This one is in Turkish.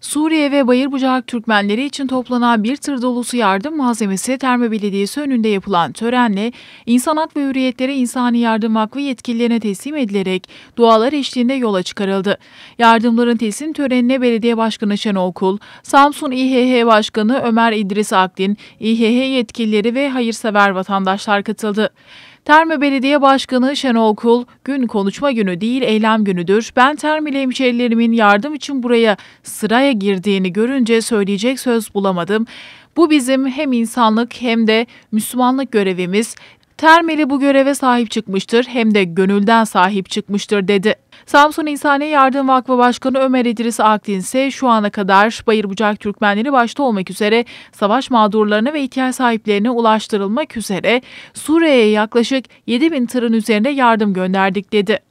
Suriye ve Bayır Bayırbucak Türkmenleri için toplanan bir tır dolusu yardım malzemesi Terme Belediyesi önünde yapılan törenle İnsanat ve Hürriyetlere İnsani Yardım Vakfı yetkililerine teslim edilerek dualar eşliğinde yola çıkarıldı. Yardımların teslim törenine Belediye Başkanı Şenol Kul, Samsun İHH Başkanı Ömer İdris Akdin, İHH yetkilileri ve hayırsever vatandaşlar katıldı. Terme Belediye Başkanı Şenol Kul, gün konuşma günü değil eylem günüdür. Ben Termili hemşerilerimin yardım için buraya sıraya girdiğini görünce söyleyecek söz bulamadım. Bu bizim hem insanlık hem de Müslümanlık görevimiz. Termeli bu göreve sahip çıkmıştır hem de gönülden sahip çıkmıştır dedi. Samsun İnsani Yardım Vakfı Başkanı Ömer İdris Akdin ise şu ana kadar Bayırbucak Türkmenleri başta olmak üzere savaş mağdurlarına ve ihtiyaç sahiplerine ulaştırılmak üzere Suriye'ye yaklaşık 7 bin tırın üzerine yardım gönderdik dedi.